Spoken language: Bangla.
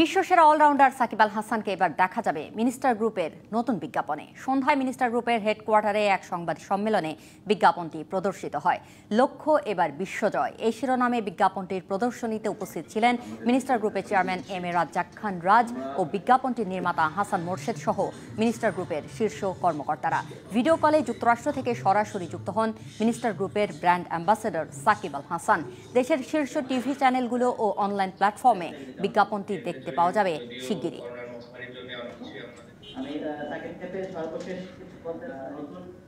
বিশ্বসেরা অলরাউন্ডার সাকিব আল হাসানকে এবার দেখা যাবে মিনিস্টার গ্রুপের নতুন বিজ্ঞাপনে সন্ধ্যায় মিনিস্টার গ্রুপের হেডকোয়ার্টারে এক সংবাদ সম্মেলনে বিজ্ঞাপনটি প্রদর্শিত হয় লক্ষ্য এবার বিশ্বজয় এই শিরোনামে বিজ্ঞাপনটির প্রদর্শনীতে উপস্থিত ছিলেন মিনিস্টার গ্রুপের chairman M A Razzak Khan Raj ও বিজ্ঞাপনটির নির্মাতা হাসান মোর্শেদ সহ মিনিস্টার গ্রুপের শীর্ষ কর্মকর্তারা ভিডিও কলে যুক্তরাষ্ট্র থেকে সরাসরি যুক্ত হন মিনিস্টার গ্রুপের ব্র্যান্ড অ্যাম্বাসেডর সাকিব আল হাসান দেশের শীর্ষ টিভি চ্যানেলগুলো ও অনলাইন প্ল্যাটফর্মে বিজ্ঞাপনটি দেখ দেখতে পাওয়া যাবে শিগগিরই আমি সর্বশেষ কিছু বলতে